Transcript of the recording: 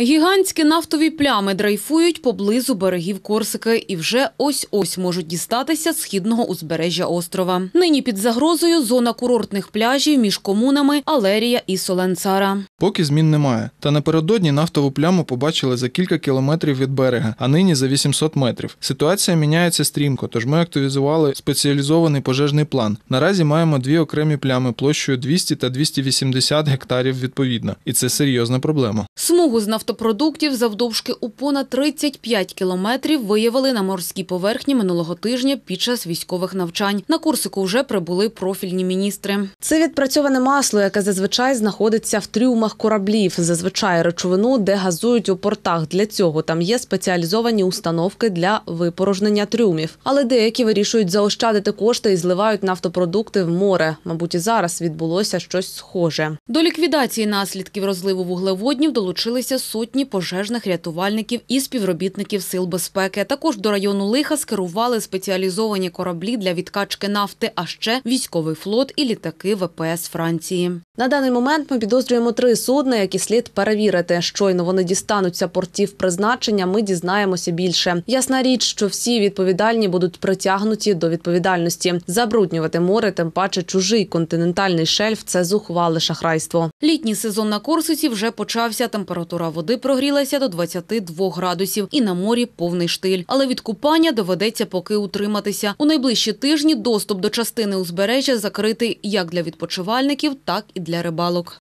Гігантські нафтові плями дрейфують поблизу берегів Корсики і вже ось ось можуть дістатися східного узбережжя острова. Нині під загрозою зона курортних пляжів між комунами Алерія і Соленцара. Поки змін немає. Та напередодні нафтову пляму побачили за кілька кілометрів від берега, а нині за 800 метрів. Ситуація міняється стрімко, тож ми активізували спеціалізований пожежний план. Наразі маємо дві окремі плями площею 200 та 280 гектарів відповідно, і це серйозна проблема. Смугу з нафтопродуктів завдовжки у понад 35 кілометрів виявили на морській поверхні минулого тижня під час військових навчань. На курсику вже прибули профільні міністри. Це відпрацьоване масло, яке зазвичай знаходиться в трюмах кораблів. Зазвичай речовину, де газують у портах. Для цього там є спеціалізовані установки для випорожнення трюмів. Але деякі вирішують заощадити кошти і зливають нафтопродукти в море. Мабуть, і зараз відбулося щось схоже. До ліквідації наслідків розливу вуглеводнів долучилися сотні пожежних рятувальників і співробітників сил безпеки. Також до району лиха скерували спеціалізовані кораблі для відкачки нафти, а ще військовий флот і літаки ВПС Франції. На даний момент ми підозрюємо три судна, які слід перевірити. Щойно вони дістануться портів призначення. Ми дізнаємося більше. Ясна річ, що всі відповідальні будуть притягнуті до відповідальності. Забруднювати море, тим паче чужий континентальний шельф це зухвале шахрайство. Літній сезон на Корсиці вже почався. Температура води води прогрілася до 22 градусів і на морі повний штиль. Але від купання доведеться поки утриматися. У найближчі тижні доступ до частини узбережжя закритий як для відпочивальників, так і для рибалок.